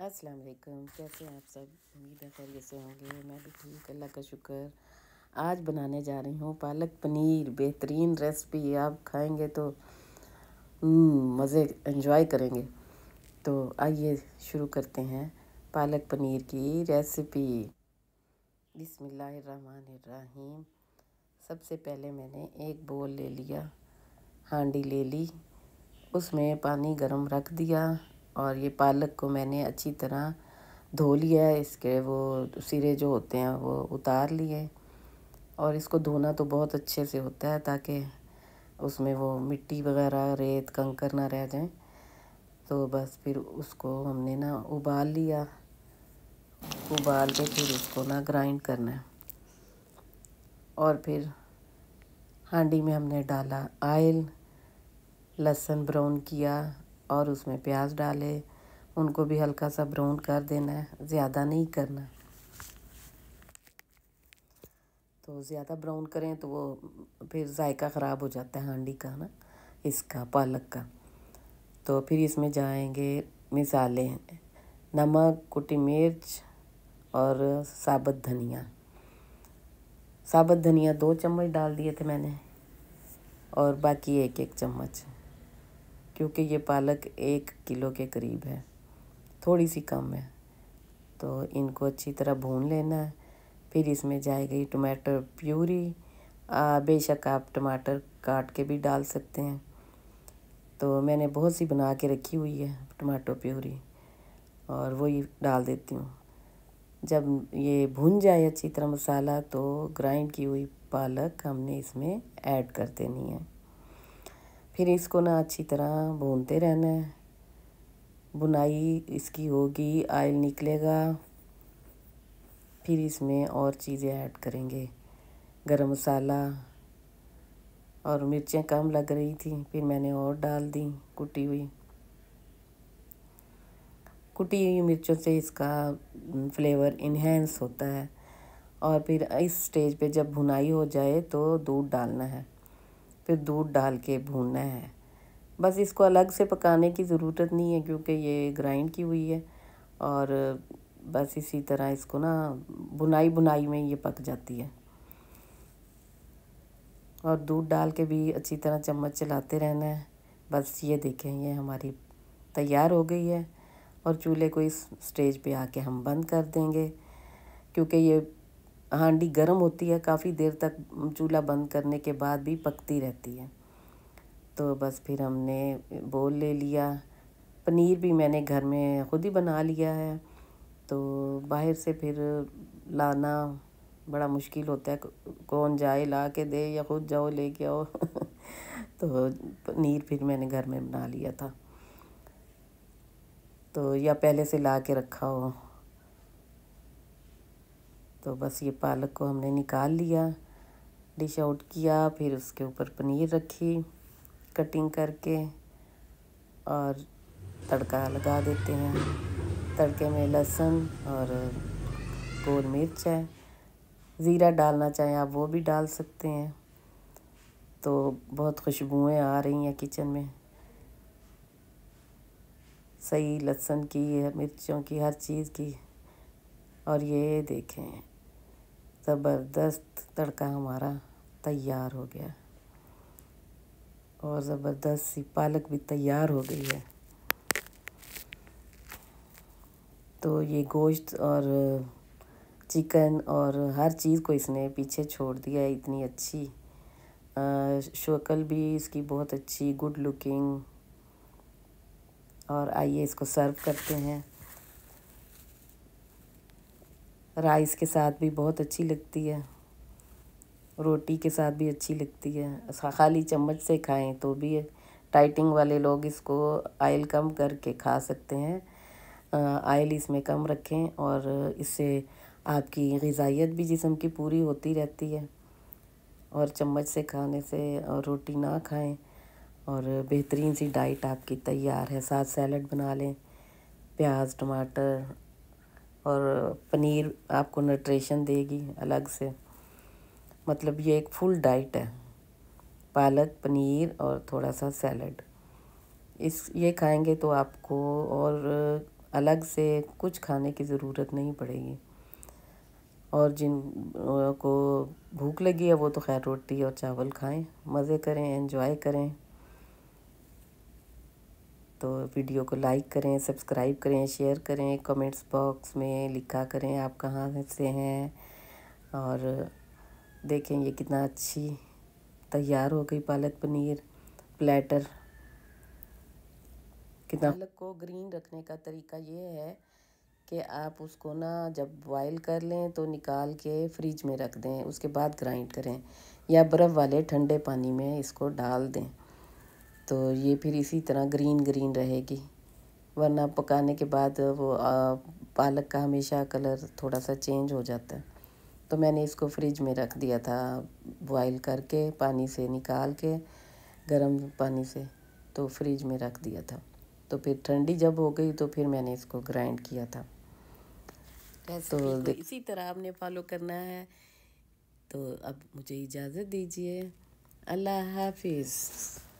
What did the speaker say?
अस्सलाम वालेकुम कैसे हैं आप सब उम्मीद है खैर से होंगे मैं भी ठीक अल्लाह का शुक्र आज बनाने जा रही हूँ पालक पनीर बेहतरीन रेसिपी आप खाएंगे तो हम्म, मज़े एंजॉय करेंगे तो आइए शुरू करते हैं पालक पनीर की रेसिपी बिसमीम सबसे पहले मैंने एक बोल ले लिया हांडी ले ली उसमें पानी गरम रख दिया और ये पालक को मैंने अच्छी तरह धो लिया है इसके वो सिरे जो होते हैं वो उतार लिए और इसको धोना तो बहुत अच्छे से होता है ताकि उसमें वो मिट्टी वगैरह रेत कंकर ना रह जाए तो बस फिर उसको हमने ना उबाल लिया उबाल के फिर उसको ना ग्राइंड करना है और फिर हांडी में हमने डाला आयल लहसुन ब्राउन किया और उसमें प्याज डाले उनको भी हल्का सा ब्राउन कर देना है ज़्यादा नहीं करना तो ज़्यादा ब्राउन करें तो वो फिर जायका ख़राब हो जाता है हांडी का ना इसका पालक का तो फिर इसमें जाएंगे मिसाले नमक कुटी मिर्च और साबत धनिया साबत धनिया दो चम्मच डाल दिए थे मैंने और बाकी एक एक चम्मच क्योंकि ये पालक एक किलो के करीब है थोड़ी सी कम है तो इनको अच्छी तरह भून लेना है फिर इसमें जाएगी टमाटर प्यूरी बेशक आप टमाटर काट के भी डाल सकते हैं तो मैंने बहुत सी बना के रखी हुई है टमाटो प्यूरी और वो डाल देती हूँ जब ये भुन जाए अच्छी तरह मसाला तो ग्राइंड की हुई पालक हमने इसमें ऐड कर देनी है फिर इसको ना अच्छी तरह भूनते रहना है बुनाई इसकी होगी आयल निकलेगा फिर इसमें और चीज़ें ऐड करेंगे गरम मसाला और मिर्चें कम लग रही थी फिर मैंने और डाल दी कुटी हुई कुटी हुई मिर्चों से इसका फ्लेवर इन्हेंस होता है और फिर इस स्टेज पे जब भुनाई हो जाए तो दूध डालना है फिर दूध डाल के भूनना है बस इसको अलग से पकाने की ज़रूरत नहीं है क्योंकि ये ग्राइंड की हुई है और बस इसी तरह इसको ना बुनाई बुनाई में ये पक जाती है और दूध डाल के भी अच्छी तरह चम्मच चलाते रहना है बस ये देखें ये हमारी तैयार हो गई है और चूल्हे को इस स्टेज पे आके हम बंद कर देंगे क्योंकि ये हांडी गर्म होती है काफ़ी देर तक चूल्हा बंद करने के बाद भी पकती रहती है तो बस फिर हमने बोल ले लिया पनीर भी मैंने घर में ख़ुद ही बना लिया है तो बाहर से फिर लाना बड़ा मुश्किल होता है कौन जाए ला के दे या खुद जाओ ले के आओ तो पनीर फिर मैंने घर में बना लिया था तो या पहले से ला के रखा हो तो बस ये पालक को हमने निकाल लिया डिश आउट किया फिर उसके ऊपर पनीर रखी कटिंग करके और तड़का लगा देते हैं तड़के में लहसुन और गोल मिर्च है ज़ीरा डालना चाहें आप वो भी डाल सकते हैं तो बहुत खुशबुएं आ रही हैं किचन में सही लहसुन की मिर्चों की हर चीज़ की और ये देखें ज़बरदस्त तड़का हमारा तैयार हो गया और ज़बरदस्त सी पालक भी तैयार हो गई है तो ये गोश्त और चिकन और हर चीज़ को इसने पीछे छोड़ दिया है इतनी अच्छी शक्ल भी इसकी बहुत अच्छी गुड लुकिंग और आइए इसको सर्व करते हैं राइस के साथ भी बहुत अच्छी लगती है रोटी के साथ भी अच्छी लगती है खाली चम्मच से खाएं तो भी टाइटिंग वाले लोग इसको आयल कम करके खा सकते हैं आयल इसमें कम रखें और इससे आपकी गजाइत भी जिसम की पूरी होती रहती है और चम्मच से खाने से और रोटी ना खाएं और बेहतरीन सी डाइट आपकी तैयार है साथ सैलड बना लें प्याज टमाटर और पनीर आपको न्यूट्रिशन देगी अलग से मतलब ये एक फुल डाइट है पालक पनीर और थोड़ा सा सैलड इस ये खाएंगे तो आपको और अलग से कुछ खाने की ज़रूरत नहीं पड़ेगी और जिन को भूख लगी है वो तो खैर रोटी और चावल खाएं मज़े करें एंजॉय करें तो वीडियो को लाइक करें सब्सक्राइब करें शेयर करें कमेंट्स बॉक्स में लिखा करें आप कहाँ से हैं और देखें ये कितना अच्छी तैयार हो गई पालक पनीर प्लेटर कितना पालक को ग्रीन रखने का तरीका ये है कि आप उसको ना जब बॉयल कर लें तो निकाल के फ्रिज में रख दें उसके बाद ग्राइंड करें या बर्फ़ वाले ठंडे पानी में इसको डाल दें तो ये फिर इसी तरह ग्रीन ग्रीन रहेगी वरना पकाने के बाद वो पालक का हमेशा कलर थोड़ा सा चेंज हो जाता है तो मैंने इसको फ्रिज में रख दिया था बॉईल करके पानी से निकाल के गर्म पानी से तो फ्रिज में रख दिया था तो फिर ठंडी जब हो गई तो फिर मैंने इसको ग्राइंड किया था तो इसी तरह आपने फॉलो करना है तो अब मुझे इजाज़त दीजिए अल्लाह हाफिज़